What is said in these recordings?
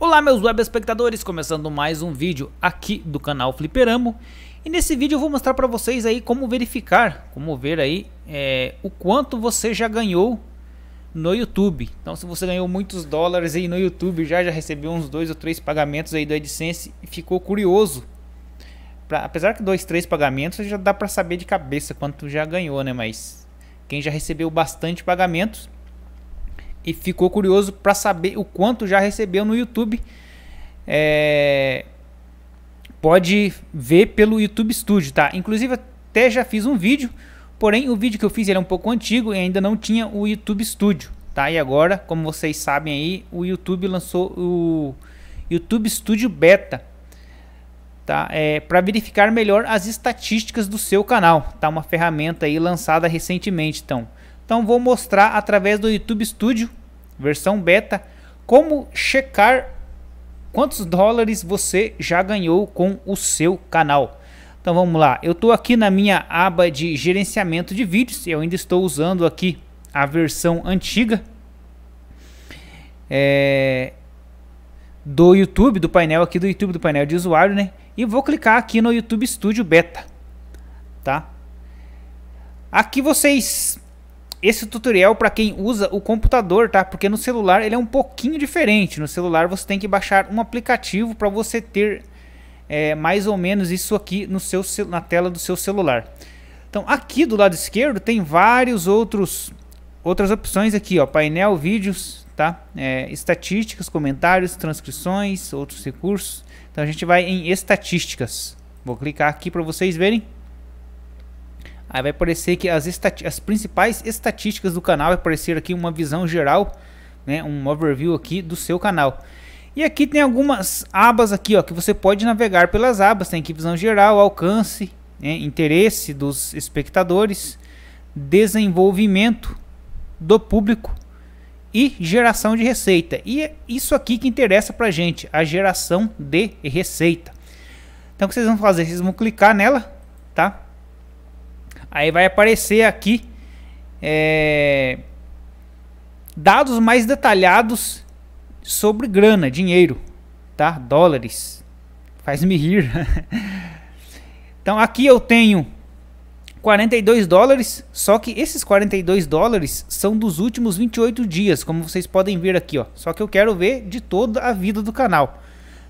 Olá meus web espectadores, começando mais um vídeo aqui do canal Fliperamo E nesse vídeo eu vou mostrar para vocês aí como verificar, como ver aí é, o quanto você já ganhou no YouTube Então se você ganhou muitos dólares aí no YouTube, já, já recebeu uns dois ou três pagamentos aí do AdSense e ficou curioso pra, Apesar que dois, três pagamentos já dá para saber de cabeça quanto já ganhou né, mas quem já recebeu bastante pagamentos e ficou curioso para saber o quanto já recebeu no YouTube. É... Pode ver pelo YouTube Studio, tá? Inclusive até já fiz um vídeo, porém o vídeo que eu fiz era é um pouco antigo e ainda não tinha o YouTube Studio, tá? E agora, como vocês sabem aí, o YouTube lançou o YouTube Studio Beta, tá? É, para verificar melhor as estatísticas do seu canal, tá? Uma ferramenta aí lançada recentemente, então. Então vou mostrar através do YouTube Studio versão beta, como checar quantos dólares você já ganhou com o seu canal. Então vamos lá, eu estou aqui na minha aba de gerenciamento de vídeos, eu ainda estou usando aqui a versão antiga é, do YouTube, do painel aqui do YouTube, do painel de usuário, né? E vou clicar aqui no YouTube Studio Beta, tá? Aqui vocês esse tutorial para quem usa o computador, tá? Porque no celular ele é um pouquinho diferente. No celular você tem que baixar um aplicativo para você ter é, mais ou menos isso aqui no seu, na tela do seu celular. Então aqui do lado esquerdo tem vários outros outras opções aqui, ó, painel, vídeos, tá? É, estatísticas, comentários, transcrições, outros recursos. Então a gente vai em estatísticas. Vou clicar aqui para vocês verem. Aí vai aparecer que as, as principais estatísticas do canal vai aparecer aqui uma visão geral, né, um overview aqui do seu canal. E aqui tem algumas abas aqui, ó, que você pode navegar pelas abas. Tem aqui visão geral, alcance, né, interesse dos espectadores, desenvolvimento do público e geração de receita. E é isso aqui que interessa para gente, a geração de receita. Então o que vocês vão fazer? Vocês vão clicar nela, tá? Aí vai aparecer aqui é, dados mais detalhados sobre grana, dinheiro, tá? Dólares. Faz-me rir. então aqui eu tenho 42 dólares, só que esses 42 dólares são dos últimos 28 dias, como vocês podem ver aqui, ó. Só que eu quero ver de toda a vida do canal.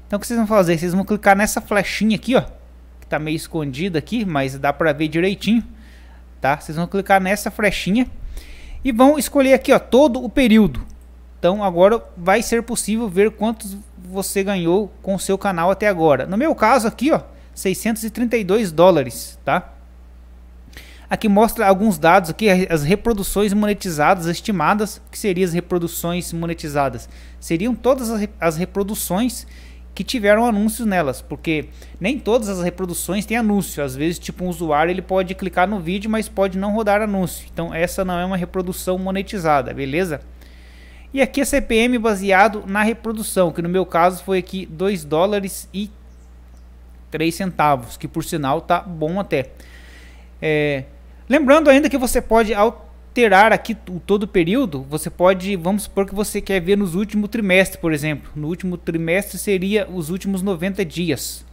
Então o que vocês vão fazer? Vocês vão clicar nessa flechinha aqui, ó, que tá meio escondida aqui, mas dá para ver direitinho tá? Vocês vão clicar nessa flechinha e vão escolher aqui, ó, todo o período. Então agora vai ser possível ver quantos você ganhou com o seu canal até agora. No meu caso aqui, ó, 632 dólares, tá? Aqui mostra alguns dados aqui, as reproduções monetizadas estimadas, que seriam as reproduções monetizadas. Seriam todas as reproduções que tiveram anúncios nelas, porque nem todas as reproduções têm anúncio. Às vezes, tipo, um usuário ele pode clicar no vídeo, mas pode não rodar anúncio. Então, essa não é uma reprodução monetizada, beleza? E aqui a é CPM baseado na reprodução, que no meu caso foi aqui 2 dólares e 3 centavos, que por sinal tá bom até. É... Lembrando ainda que você pode iterar aqui o todo o período, você pode, vamos supor que você quer ver nos últimos trimestre, por exemplo. No último trimestre seria os últimos 90 dias.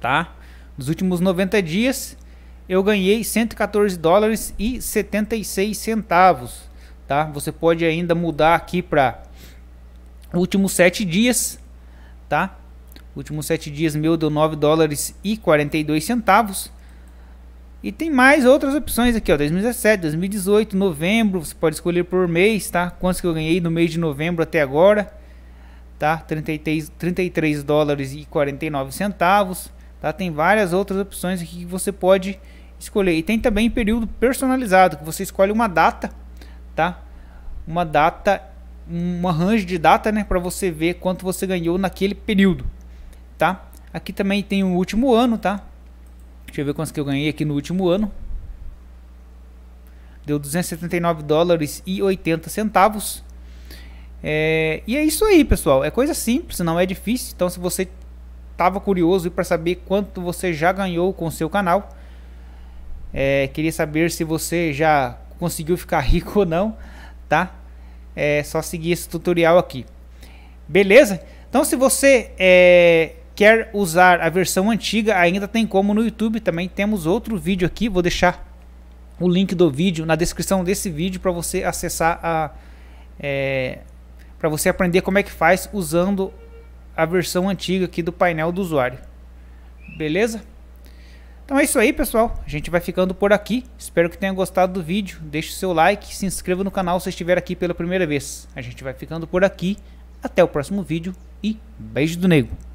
Tá? Nos últimos 90 dias, eu ganhei 114 dólares e 76 centavos, tá? Você pode ainda mudar aqui para últimos 7 dias, tá? Últimos 7 dias meu deu 9 dólares e 42 centavos. E tem mais outras opções aqui, ó, 2017, 2018, novembro, você pode escolher por mês, tá? Quantos que eu ganhei no mês de novembro até agora, tá? 33, 33 dólares e 49 centavos, tá? Tem várias outras opções aqui que você pode escolher. E tem também período personalizado, que você escolhe uma data, tá? Uma data, uma range de data, né, para você ver quanto você ganhou naquele período, tá? Aqui também tem o último ano, tá? Deixa eu ver quantos que eu ganhei aqui no último ano. Deu 279 dólares e 80 centavos. É, e é isso aí, pessoal. É coisa simples, não é difícil. Então, se você estava curioso para saber quanto você já ganhou com o seu canal, é, queria saber se você já conseguiu ficar rico ou não, tá? É só seguir esse tutorial aqui. Beleza? Então, se você é, quer usar a versão antiga, ainda tem como no YouTube. Também temos outro vídeo aqui, vou deixar o link do vídeo na descrição desse vídeo para você acessar a é, para você aprender como é que faz usando a versão antiga aqui do painel do usuário. Beleza? Então é isso aí, pessoal. A gente vai ficando por aqui. Espero que tenha gostado do vídeo. Deixe o seu like, se inscreva no canal se estiver aqui pela primeira vez. A gente vai ficando por aqui. Até o próximo vídeo e beijo do nego.